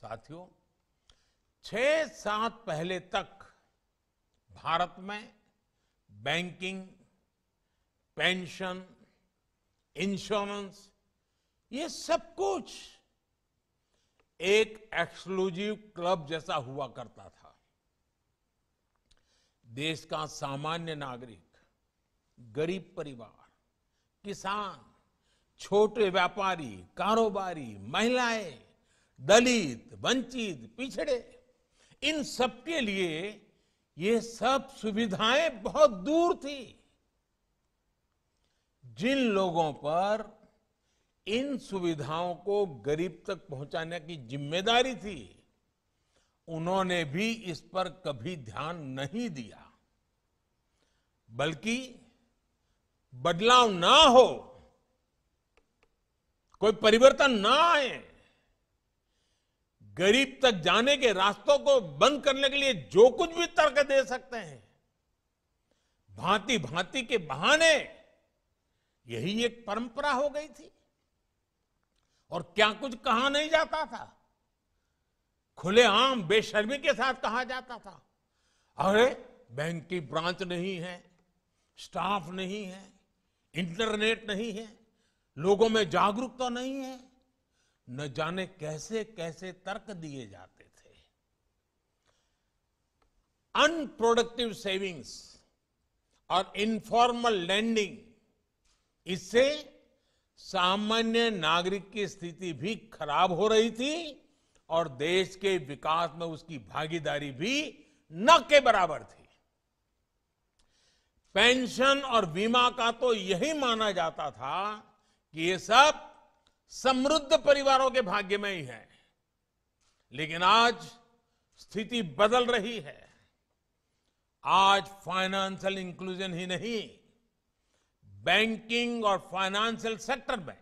साथियों छह सात पहले तक भारत में बैंकिंग पेंशन इंश्योरेंस ये सब कुछ एक एक्सक्लूसिव क्लब जैसा हुआ करता था देश का सामान्य नागरिक गरीब परिवार किसान छोटे व्यापारी कारोबारी महिलाएं दलित वंचित पिछड़े इन सबके लिए ये सब सुविधाएं बहुत दूर थी जिन लोगों पर इन सुविधाओं को गरीब तक पहुंचाने की जिम्मेदारी थी उन्होंने भी इस पर कभी ध्यान नहीं दिया बल्कि बदलाव ना हो कोई परिवर्तन ना आए गरीब तक जाने के रास्तों को बंद करने के लिए जो कुछ भी तर्क दे सकते हैं भांति भांति के बहाने यही एक परंपरा हो गई थी और क्या कुछ कहा नहीं जाता था खुले आम बेशर्मी के साथ कहा जाता था अरे बैंक की ब्रांच नहीं है स्टाफ नहीं है इंटरनेट नहीं है लोगों में जागरूकता तो नहीं है न जाने कैसे कैसे तर्क दिए जाते थे अनप्रोडक्टिव सेविंग्स और इनफॉर्मल लैंडिंग इससे सामान्य नागरिक की स्थिति भी खराब हो रही थी और देश के विकास में उसकी भागीदारी भी न के बराबर थी पेंशन और बीमा का तो यही माना जाता था कि ये सब समृद्ध परिवारों के भाग्य में ही है लेकिन आज स्थिति बदल रही है आज फाइनेंशियल इंक्लूजन ही नहीं बैंकिंग और फाइनेंशियल सेक्टर में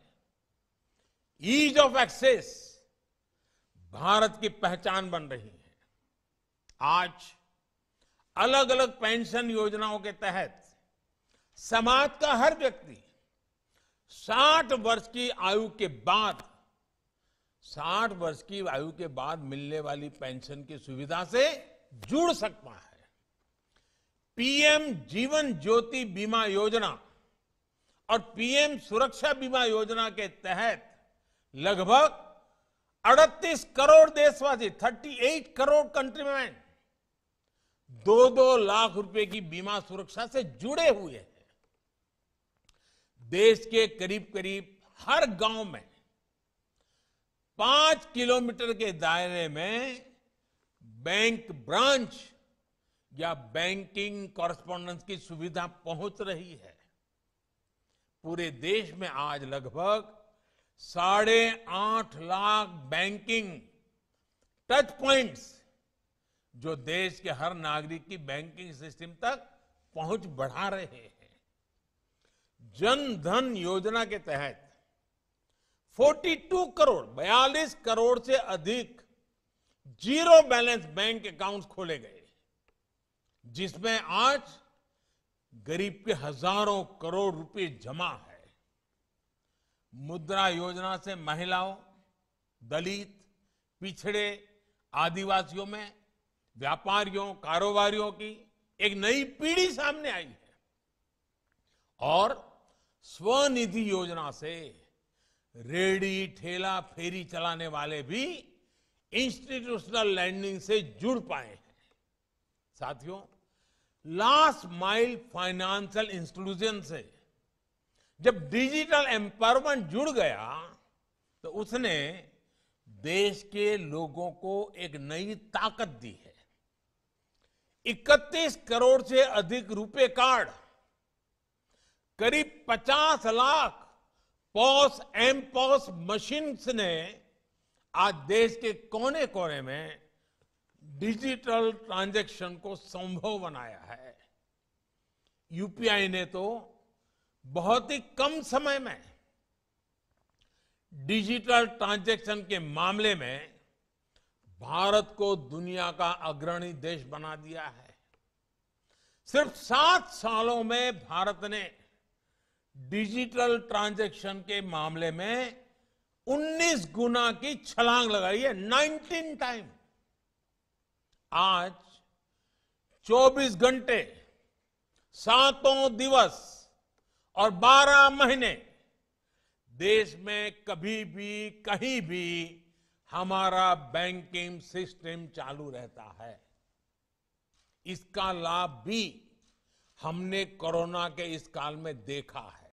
ईज ऑफ एक्सेस भारत की पहचान बन रही है आज अलग अलग पेंशन योजनाओं के तहत समाज का हर व्यक्ति साठ वर्ष की आयु के बाद साठ वर्ष की आयु के बाद मिलने वाली पेंशन की सुविधा से जुड़ सकता है पीएम जीवन ज्योति बीमा योजना और पीएम सुरक्षा बीमा योजना के तहत लगभग 38 करोड़ देशवासी 38 करोड़ कंट्रीमैन दो दो लाख रुपए की बीमा सुरक्षा से जुड़े हुए हैं देश के करीब करीब हर गांव में पांच किलोमीटर के दायरे में बैंक ब्रांच या बैंकिंग कॉरेस्पॉन्डेंस की सुविधा पहुंच रही है पूरे देश में आज लगभग साढ़े आठ लाख बैंकिंग टच पॉइंट्स जो देश के हर नागरिक की बैंकिंग सिस्टम तक पहुंच बढ़ा रहे हैं जन धन योजना के तहत 42 करोड़ 42 करोड़ से अधिक जीरो बैलेंस बैंक अकाउंट खोले गए जिसमें आज गरीब के हजारों करोड़ रुपए जमा है मुद्रा योजना से महिलाओं दलित पिछड़े आदिवासियों में व्यापारियों कारोबारियों की एक नई पीढ़ी सामने आई है और स्वनिधि योजना से रेडी ठेला फेरी चलाने वाले भी इंस्टीट्यूशनल लैंडिंग से जुड़ पाए हैं साथियों लास्ट माइल फाइनेंशियल इंस्टीट्यूशन से जब डिजिटल एम्पावरमेंट जुड़ गया तो उसने देश के लोगों को एक नई ताकत दी है 31 करोड़ से अधिक रुपए कार्ड करीब 50 lakh POS M POS machines ने आज देश के कोने कोने में डिजिटल ट्रांजैक्शन को संभव बनाया है यूपीआई ने तो बहुत ही कम समय में डिजिटल ट्रांजैक्शन के मामले में भारत को दुनिया का अग्रणी देश बना दिया है सिर्फ सात सालों में भारत ने डिजिटल ट्रांजैक्शन के मामले में 19 गुना की छलांग लगाई है 19 टाइम आज 24 घंटे सातों दिवस और 12 महीने देश में कभी भी कहीं भी हमारा बैंकिंग सिस्टम चालू रहता है इसका लाभ भी हमने कोरोना के इस काल में देखा है